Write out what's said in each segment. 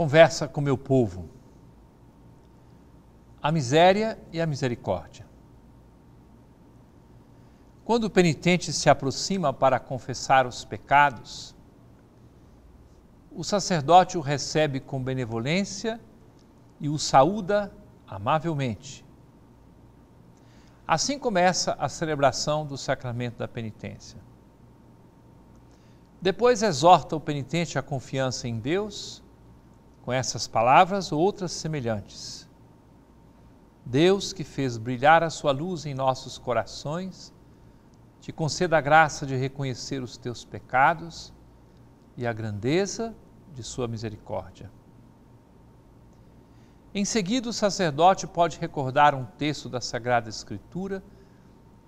conversa com meu povo. A miséria e a misericórdia. Quando o penitente se aproxima para confessar os pecados, o sacerdote o recebe com benevolência e o saúda amavelmente. Assim começa a celebração do sacramento da penitência. Depois exorta o penitente à confiança em Deus com essas palavras ou outras semelhantes. Deus que fez brilhar a sua luz em nossos corações, te conceda a graça de reconhecer os teus pecados e a grandeza de sua misericórdia. Em seguida, o sacerdote pode recordar um texto da Sagrada Escritura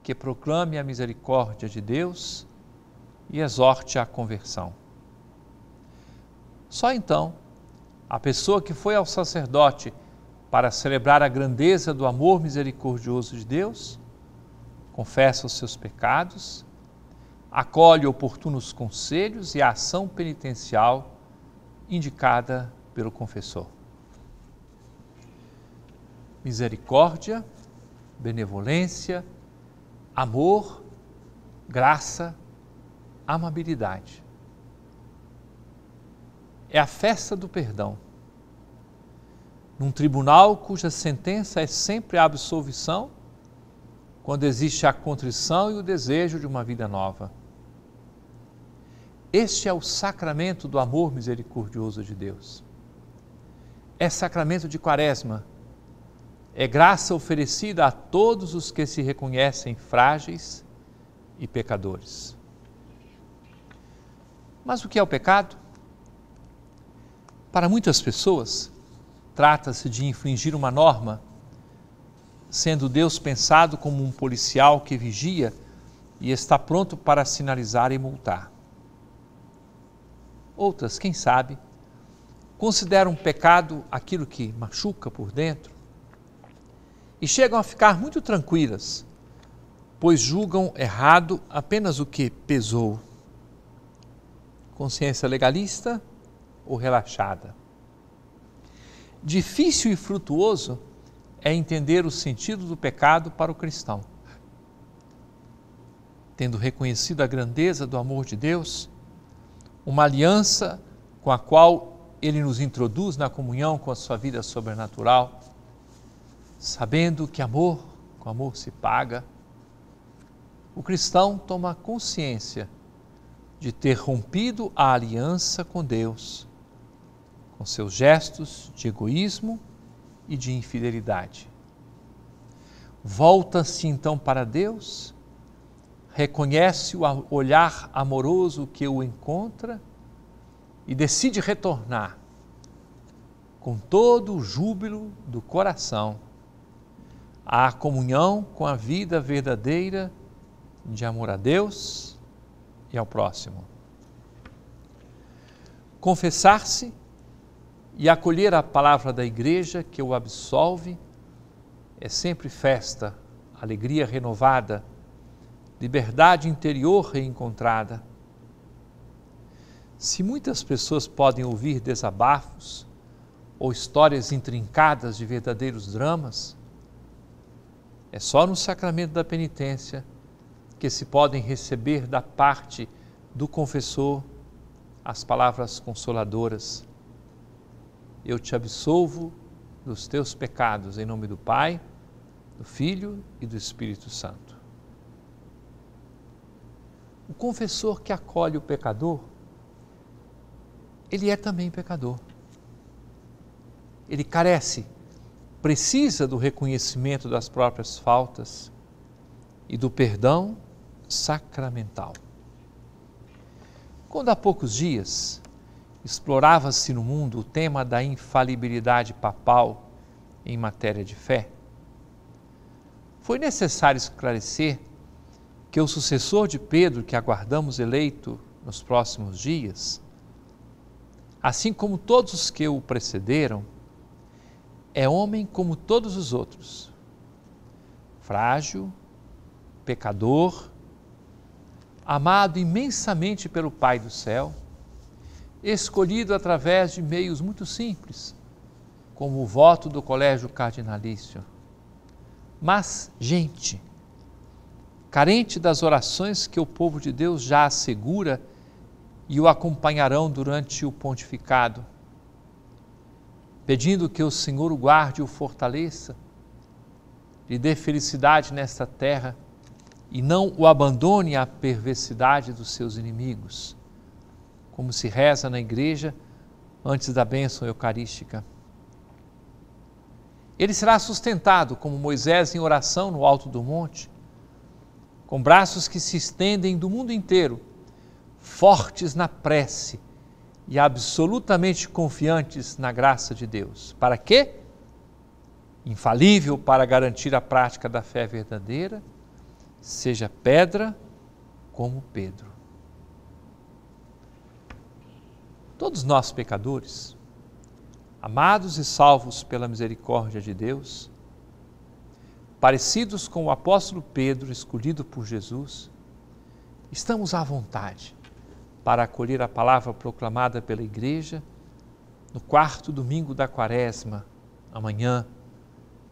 que proclame a misericórdia de Deus e exorte à conversão. Só então a pessoa que foi ao sacerdote para celebrar a grandeza do amor misericordioso de Deus, confessa os seus pecados, acolhe oportunos conselhos e a ação penitencial indicada pelo confessor. Misericórdia, benevolência, amor, graça, amabilidade é a festa do perdão. Num tribunal cuja sentença é sempre a absolvição, quando existe a contrição e o desejo de uma vida nova. Este é o sacramento do amor misericordioso de Deus. É sacramento de Quaresma. É graça oferecida a todos os que se reconhecem frágeis e pecadores. Mas o que é o pecado? Para muitas pessoas, trata-se de infringir uma norma, sendo Deus pensado como um policial que vigia e está pronto para sinalizar e multar. Outras, quem sabe, consideram pecado aquilo que machuca por dentro e chegam a ficar muito tranquilas, pois julgam errado apenas o que pesou. Consciência legalista ou relaxada. Difícil e frutuoso é entender o sentido do pecado para o cristão. Tendo reconhecido a grandeza do amor de Deus, uma aliança com a qual ele nos introduz na comunhão com a sua vida sobrenatural, sabendo que amor com amor se paga, o cristão toma consciência de ter rompido a aliança com Deus com seus gestos de egoísmo e de infidelidade. Volta-se então para Deus, reconhece o olhar amoroso que o encontra e decide retornar com todo o júbilo do coração à comunhão com a vida verdadeira de amor a Deus e ao próximo. Confessar-se e acolher a palavra da igreja que o absolve, é sempre festa, alegria renovada, liberdade interior reencontrada. Se muitas pessoas podem ouvir desabafos ou histórias intrincadas de verdadeiros dramas, é só no sacramento da penitência que se podem receber da parte do confessor as palavras consoladoras eu te absolvo dos teus pecados, em nome do Pai, do Filho e do Espírito Santo. O confessor que acolhe o pecador, ele é também pecador. Ele carece, precisa do reconhecimento das próprias faltas e do perdão sacramental. Quando há poucos dias explorava-se no mundo o tema da infalibilidade papal em matéria de fé, foi necessário esclarecer que o sucessor de Pedro, que aguardamos eleito nos próximos dias, assim como todos os que o precederam, é homem como todos os outros, frágil, pecador, amado imensamente pelo Pai do céu escolhido através de meios muito simples, como o voto do colégio cardinalício. Mas, gente, carente das orações que o povo de Deus já assegura e o acompanharão durante o pontificado, pedindo que o Senhor o guarde e o fortaleça, lhe dê felicidade nesta terra e não o abandone à perversidade dos seus inimigos como se reza na igreja antes da bênção eucarística. Ele será sustentado como Moisés em oração no alto do monte, com braços que se estendem do mundo inteiro, fortes na prece e absolutamente confiantes na graça de Deus. Para quê? Infalível para garantir a prática da fé verdadeira, seja pedra como Pedro. todos nós pecadores, amados e salvos pela misericórdia de Deus, parecidos com o apóstolo Pedro, escolhido por Jesus, estamos à vontade para acolher a palavra proclamada pela Igreja no quarto domingo da Quaresma, amanhã,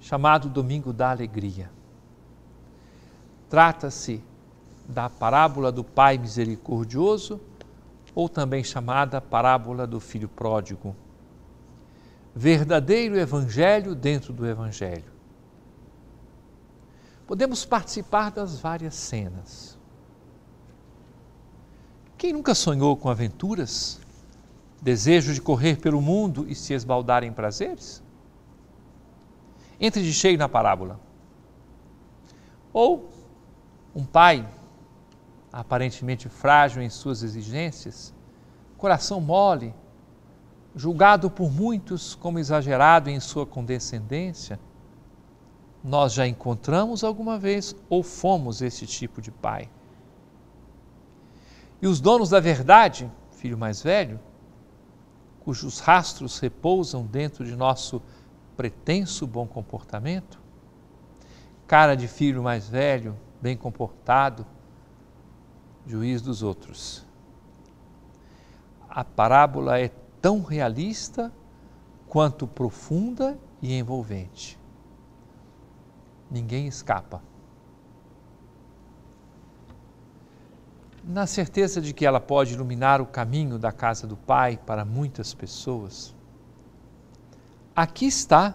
chamado Domingo da Alegria. Trata-se da parábola do Pai Misericordioso ou também chamada parábola do filho pródigo. Verdadeiro evangelho dentro do evangelho. Podemos participar das várias cenas. Quem nunca sonhou com aventuras? Desejo de correr pelo mundo e se esbaldar em prazeres? Entre de cheio na parábola. Ou um pai aparentemente frágil em suas exigências, coração mole, julgado por muitos como exagerado em sua condescendência, nós já encontramos alguma vez ou fomos esse tipo de pai. E os donos da verdade, filho mais velho, cujos rastros repousam dentro de nosso pretenso bom comportamento, cara de filho mais velho, bem comportado, juiz dos outros. A parábola é tão realista quanto profunda e envolvente. Ninguém escapa. Na certeza de que ela pode iluminar o caminho da casa do Pai para muitas pessoas, aqui está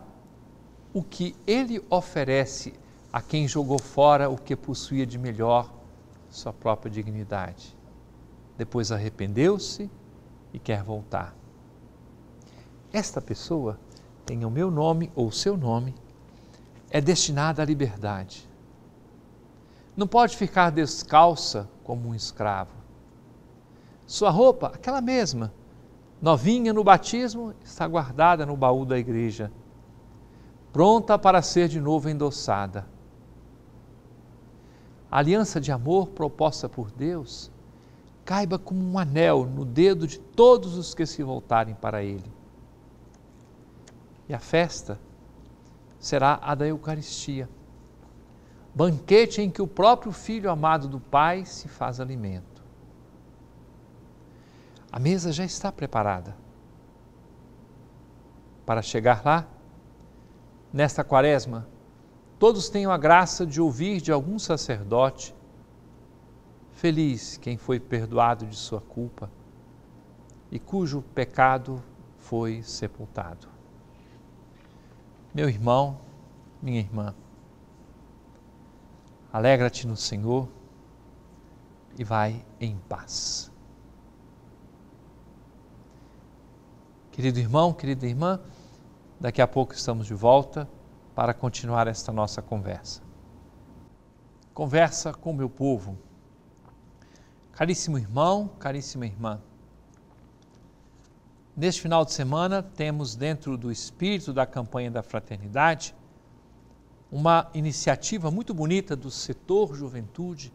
o que ele oferece a quem jogou fora o que possuía de melhor sua própria dignidade. Depois arrependeu-se e quer voltar. Esta pessoa tem o meu nome ou o seu nome, é destinada à liberdade. Não pode ficar descalça como um escravo. Sua roupa, aquela mesma, novinha no batismo, está guardada no baú da igreja, pronta para ser de novo endossada a aliança de amor proposta por Deus caiba como um anel no dedo de todos os que se voltarem para Ele. E a festa será a da Eucaristia, banquete em que o próprio Filho amado do Pai se faz alimento. A mesa já está preparada. Para chegar lá, nesta quaresma, Todos tenham a graça de ouvir de algum sacerdote. Feliz quem foi perdoado de sua culpa e cujo pecado foi sepultado. Meu irmão, minha irmã, alegra-te no Senhor e vai em paz. Querido irmão, querida irmã, daqui a pouco estamos de volta para continuar esta nossa conversa. Conversa com meu povo. Caríssimo irmão, caríssima irmã. Neste final de semana, temos dentro do espírito da campanha da fraternidade uma iniciativa muito bonita do setor juventude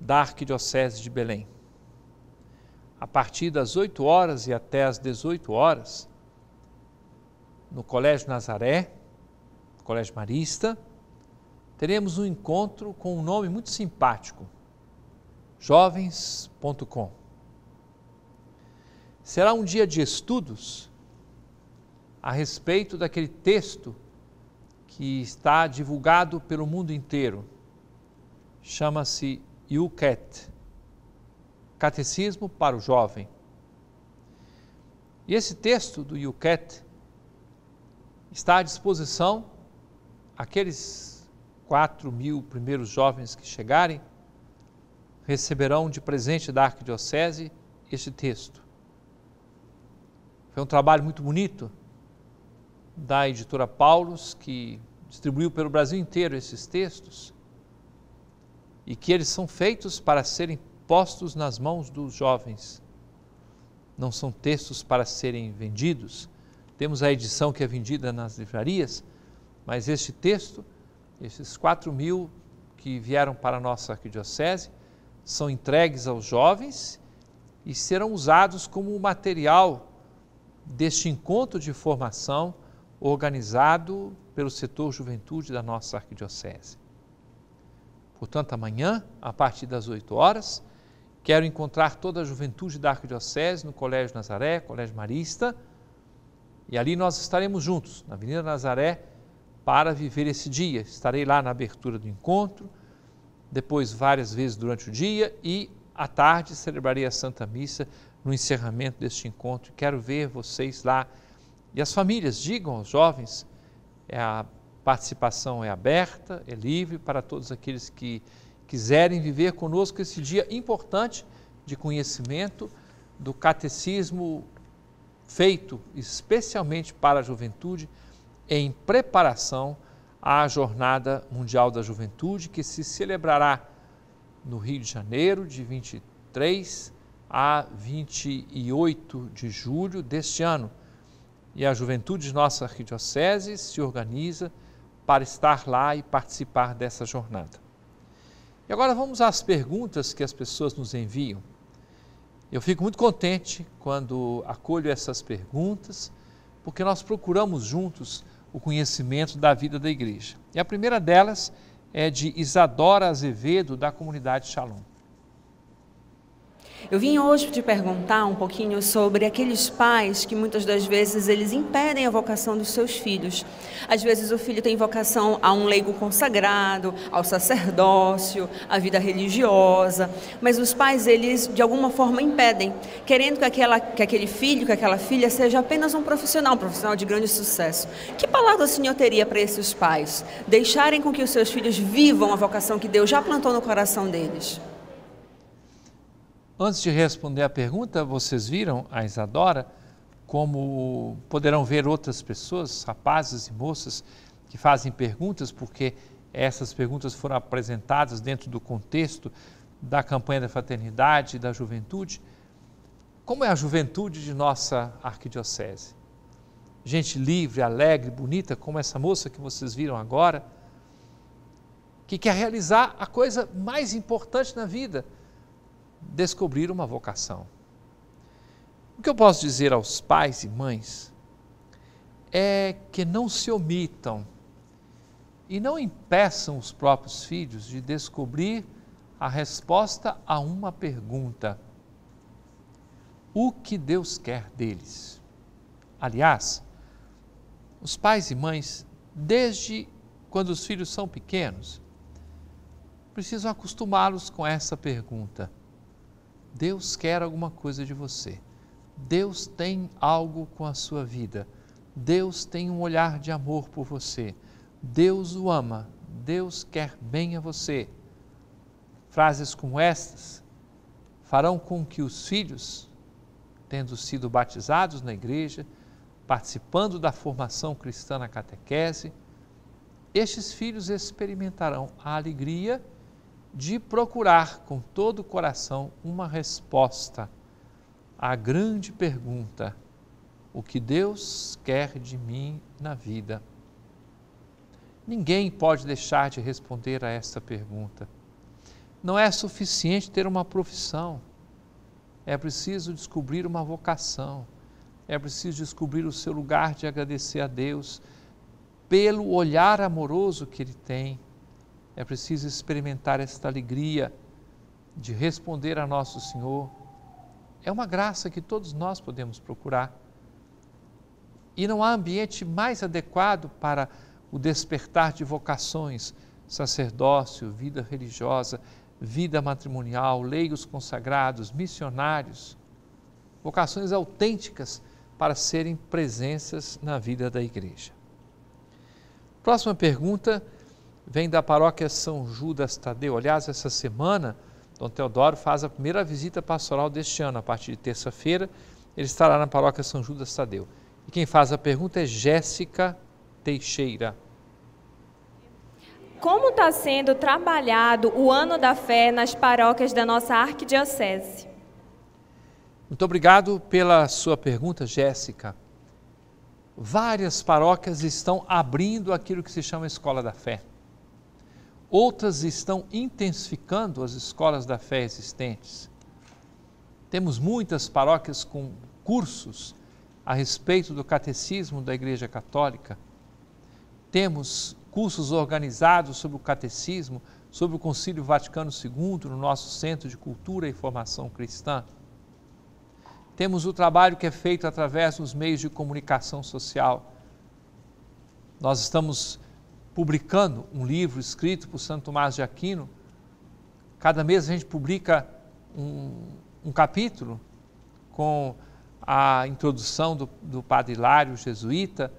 da Arquidiocese de Belém. A partir das 8 horas e até às 18 horas, no Colégio Nazaré, Colégio Marista, teremos um encontro com um nome muito simpático: jovens.com. Será um dia de estudos a respeito daquele texto que está divulgado pelo mundo inteiro. Chama-se UCAT Catecismo para o Jovem. E esse texto do UCAT está à disposição aqueles quatro mil primeiros jovens que chegarem receberão de presente da arquidiocese este texto. Foi um trabalho muito bonito da editora Paulus, que distribuiu pelo Brasil inteiro esses textos, e que eles são feitos para serem postos nas mãos dos jovens. Não são textos para serem vendidos. Temos a edição que é vendida nas livrarias, mas este texto, esses 4 mil que vieram para a nossa arquidiocese, são entregues aos jovens e serão usados como material deste encontro de formação organizado pelo setor juventude da nossa arquidiocese. Portanto, amanhã, a partir das 8 horas, quero encontrar toda a juventude da arquidiocese no Colégio Nazaré, Colégio Marista, e ali nós estaremos juntos, na Avenida Nazaré, para viver esse dia. Estarei lá na abertura do encontro, depois várias vezes durante o dia e à tarde celebrarei a Santa Missa no encerramento deste encontro. Quero ver vocês lá. E as famílias, digam aos jovens, é a participação é aberta, é livre para todos aqueles que quiserem viver conosco esse dia importante de conhecimento do catecismo feito especialmente para a juventude em preparação à Jornada Mundial da Juventude, que se celebrará no Rio de Janeiro, de 23 a 28 de julho deste ano. E a juventude de nossa arquidiocese se organiza para estar lá e participar dessa jornada. E agora vamos às perguntas que as pessoas nos enviam. Eu fico muito contente quando acolho essas perguntas, porque nós procuramos juntos o conhecimento da vida da igreja. E a primeira delas é de Isadora Azevedo, da comunidade Shalom. Eu vim hoje te perguntar um pouquinho sobre aqueles pais que muitas das vezes eles impedem a vocação dos seus filhos. Às vezes o filho tem vocação a um leigo consagrado, ao sacerdócio, à vida religiosa, mas os pais eles de alguma forma impedem, querendo que, aquela, que aquele filho, que aquela filha seja apenas um profissional, um profissional de grande sucesso. Que palavra o senhor teria para esses pais? Deixarem com que os seus filhos vivam a vocação que Deus já plantou no coração deles? Antes de responder a pergunta, vocês viram a Isadora? Como poderão ver outras pessoas, rapazes e moças, que fazem perguntas, porque essas perguntas foram apresentadas dentro do contexto da campanha da fraternidade e da juventude. Como é a juventude de nossa arquidiocese? Gente livre, alegre, bonita, como essa moça que vocês viram agora, que quer realizar a coisa mais importante na vida, descobrir uma vocação. O que eu posso dizer aos pais e mães é que não se omitam e não impeçam os próprios filhos de descobrir a resposta a uma pergunta: o que Deus quer deles? Aliás, os pais e mães, desde quando os filhos são pequenos, precisam acostumá-los com essa pergunta Deus quer alguma coisa de você. Deus tem algo com a sua vida. Deus tem um olhar de amor por você. Deus o ama. Deus quer bem a você. Frases como estas farão com que os filhos, tendo sido batizados na igreja, participando da formação cristã na catequese, estes filhos experimentarão a alegria de procurar com todo o coração uma resposta à grande pergunta: o que Deus quer de mim na vida? Ninguém pode deixar de responder a esta pergunta. Não é suficiente ter uma profissão. É preciso descobrir uma vocação. É preciso descobrir o seu lugar de agradecer a Deus pelo olhar amoroso que Ele tem é preciso experimentar esta alegria de responder a nosso Senhor. É uma graça que todos nós podemos procurar. E não há ambiente mais adequado para o despertar de vocações, sacerdócio, vida religiosa, vida matrimonial, leigos consagrados, missionários, vocações autênticas para serem presenças na vida da igreja. Próxima pergunta vem da paróquia São Judas Tadeu. Aliás, essa semana, Dom Teodoro faz a primeira visita pastoral deste ano. A partir de terça-feira, ele estará na paróquia São Judas Tadeu. E quem faz a pergunta é Jéssica Teixeira. Como está sendo trabalhado o ano da fé nas paróquias da nossa arquidiocese? Muito obrigado pela sua pergunta, Jéssica. Várias paróquias estão abrindo aquilo que se chama Escola da Fé. Outras estão intensificando as escolas da fé existentes. Temos muitas paróquias com cursos a respeito do catecismo da Igreja Católica. Temos cursos organizados sobre o catecismo, sobre o Concílio Vaticano II no nosso Centro de Cultura e Formação Cristã. Temos o trabalho que é feito através dos meios de comunicação social. Nós estamos publicando um livro escrito por Santo Tomás de Aquino. Cada mês a gente publica um, um capítulo com a introdução do, do Padre Hilário, jesuíta.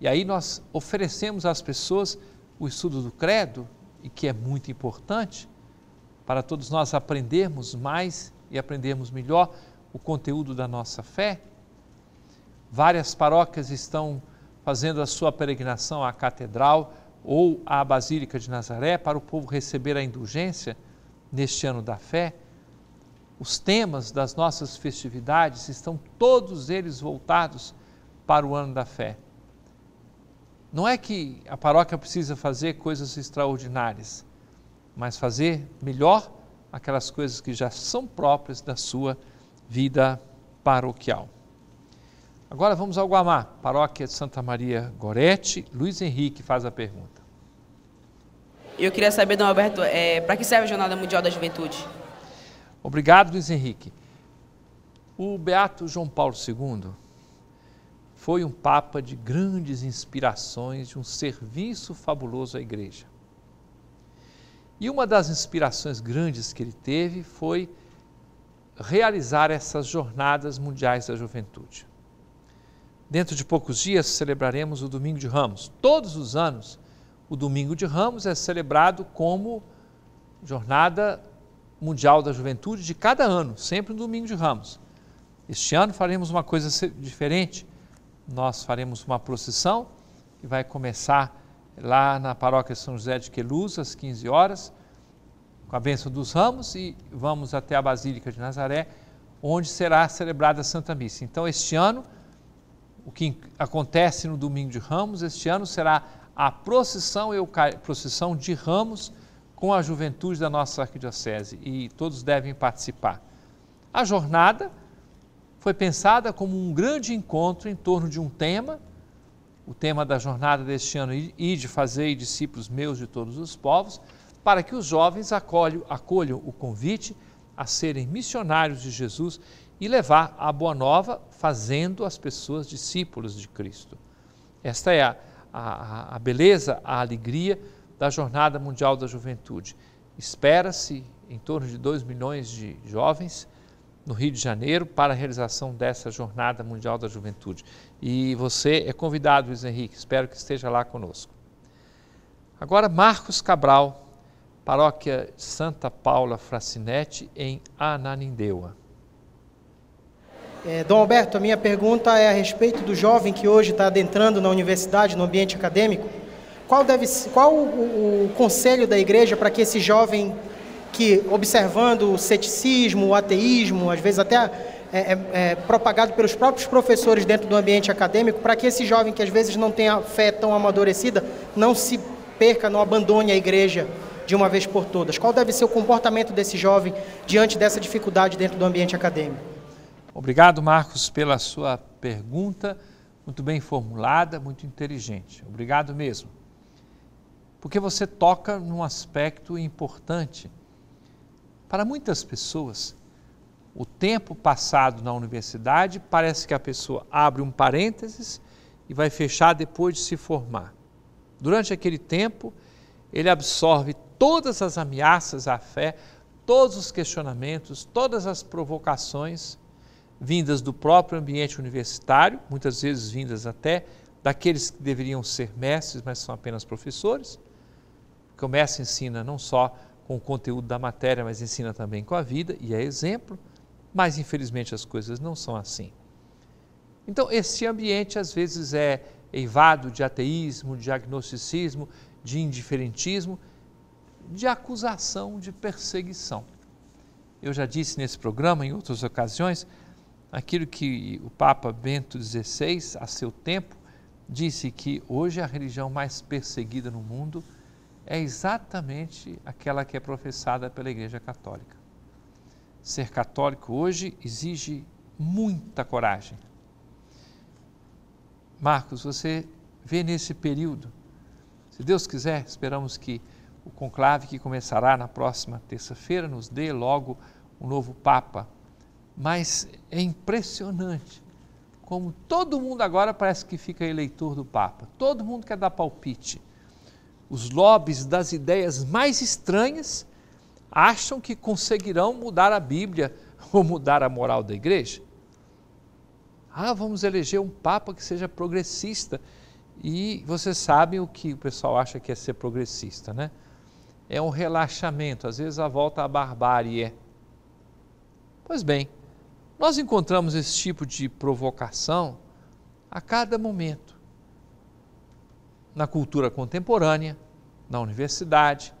E aí nós oferecemos às pessoas o estudo do credo, e que é muito importante, para todos nós aprendermos mais e aprendermos melhor o conteúdo da nossa fé. Várias paróquias estão fazendo a sua peregrinação à Catedral ou à Basílica de Nazaré para o povo receber a indulgência neste ano da fé. Os temas das nossas festividades estão todos eles voltados para o ano da fé. Não é que a paróquia precisa fazer coisas extraordinárias, mas fazer melhor aquelas coisas que já são próprias da sua vida paroquial. Agora vamos ao Guamá, paróquia de Santa Maria Gorete. Luiz Henrique faz a pergunta. Eu queria saber, Dom Alberto, é, para que serve a Jornada Mundial da Juventude? Obrigado, Luiz Henrique. O Beato João Paulo II foi um Papa de grandes inspirações, de um serviço fabuloso à Igreja. E uma das inspirações grandes que ele teve foi realizar essas Jornadas Mundiais da Juventude. Dentro de poucos dias celebraremos o Domingo de Ramos. Todos os anos, o Domingo de Ramos é celebrado como Jornada Mundial da Juventude de cada ano, sempre no Domingo de Ramos. Este ano faremos uma coisa diferente. Nós faremos uma procissão que vai começar lá na paróquia São José de Queluz, às 15 horas, com a bênção dos ramos, e vamos até a Basílica de Nazaré, onde será celebrada a Santa Missa. Então, este ano o que acontece no domingo de Ramos este ano será a procissão eucar... procissão de Ramos com a juventude da nossa arquidiocese e todos devem participar. A jornada foi pensada como um grande encontro em torno de um tema, o tema da jornada deste ano e de fazer discípulos meus de todos os povos, para que os jovens acolham, acolham o convite a serem missionários de Jesus e levar a boa nova fazendo as pessoas discípulos de Cristo. Esta é a, a, a beleza, a alegria da Jornada Mundial da Juventude. Espera-se em torno de 2 milhões de jovens no Rio de Janeiro para a realização dessa Jornada Mundial da Juventude. E você é convidado, Luiz Henrique, espero que esteja lá conosco. Agora, Marcos Cabral, paróquia Santa Paula Fracinete, em Ananindeua. É, Dom Alberto, a minha pergunta é a respeito do jovem que hoje está adentrando na universidade, no ambiente acadêmico. Qual, deve, qual o, o conselho da igreja para que esse jovem que, observando o ceticismo, o ateísmo, às vezes até é, é, é propagado pelos próprios professores dentro do ambiente acadêmico, para que esse jovem que às vezes não tem a fé tão amadurecida não se perca, não abandone a igreja de uma vez por todas? Qual deve ser o comportamento desse jovem diante dessa dificuldade dentro do ambiente acadêmico? Obrigado, Marcos, pela sua pergunta, muito bem formulada, muito inteligente. Obrigado mesmo. Porque você toca num aspecto importante. Para muitas pessoas, o tempo passado na universidade parece que a pessoa abre um parênteses e vai fechar depois de se formar. Durante aquele tempo, ele absorve todas as ameaças à fé, todos os questionamentos, todas as provocações vindas do próprio ambiente universitário, muitas vezes vindas até daqueles que deveriam ser mestres, mas são apenas professores, porque o mestre ensina não só com o conteúdo da matéria, mas ensina também com a vida e é exemplo, mas infelizmente as coisas não são assim. Então, esse ambiente às vezes é eivado de ateísmo, de agnosticismo, de indiferentismo, de acusação, de perseguição. Eu já disse nesse programa, em outras ocasiões, aquilo que o Papa Bento XVI, a seu tempo, disse que hoje a religião mais perseguida no mundo é exatamente aquela que é professada pela Igreja Católica. Ser católico hoje exige muita coragem. Marcos, você vê nesse período, se Deus quiser, esperamos que o conclave que começará na próxima terça-feira nos dê logo um novo Papa mas é impressionante como todo mundo agora parece que fica eleitor do Papa. Todo mundo quer dar palpite. Os lobbies das ideias mais estranhas acham que conseguirão mudar a Bíblia ou mudar a moral da igreja. Ah, vamos eleger um Papa que seja progressista. E vocês sabem o que o pessoal acha que é ser progressista, né? É um relaxamento, às vezes a volta à barbárie. É. Pois bem, nós encontramos esse tipo de provocação a cada momento. Na cultura contemporânea, na universidade.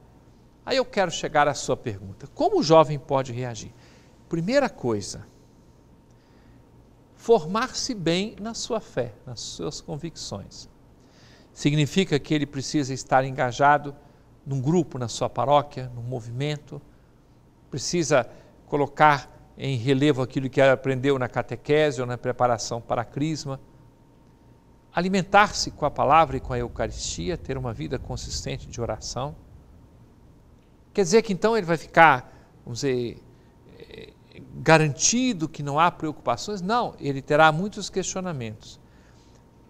Aí eu quero chegar à sua pergunta: como o jovem pode reagir? Primeira coisa, formar-se bem na sua fé, nas suas convicções. Significa que ele precisa estar engajado num grupo, na sua paróquia, num movimento, precisa colocar em relevo aquilo que aprendeu na catequese ou na preparação para a crisma. Alimentar-se com a palavra e com a Eucaristia, ter uma vida consistente de oração. Quer dizer que então ele vai ficar, vamos dizer, eh, garantido que não há preocupações? Não, ele terá muitos questionamentos.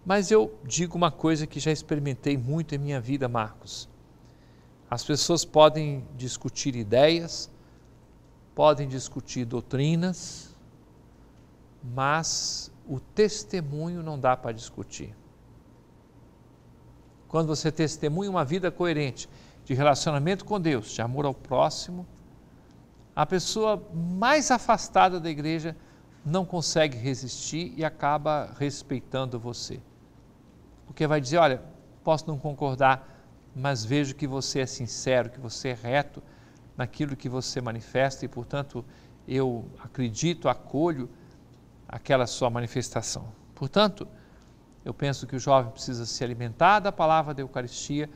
Mas eu digo uma coisa que já experimentei muito em minha vida, Marcos. As pessoas podem discutir ideias, podem discutir doutrinas, mas o testemunho não dá para discutir. Quando você testemunha uma vida coerente de relacionamento com Deus, de amor ao próximo, a pessoa mais afastada da igreja não consegue resistir e acaba respeitando você. Porque vai dizer: olha, posso não concordar, mas vejo que você é sincero, que você é reto, naquilo que você manifesta e, portanto, eu acredito, acolho aquela sua manifestação. Portanto, eu penso que o jovem precisa se alimentar da palavra da Eucaristia,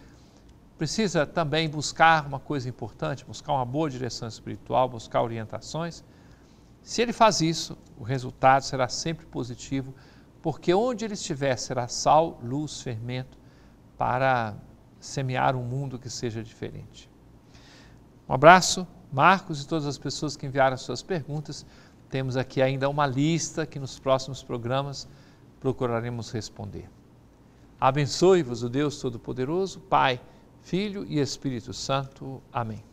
precisa também buscar uma coisa importante, buscar uma boa direção espiritual, buscar orientações. Se ele faz isso, o resultado será sempre positivo, porque onde ele estiver será sal, luz, fermento para semear um mundo que seja diferente. Um abraço, Marcos e todas as pessoas que enviaram suas perguntas. Temos aqui ainda uma lista que nos próximos programas procuraremos responder. Abençoe-vos o Deus Todo-Poderoso, Pai, Filho e Espírito Santo. Amém.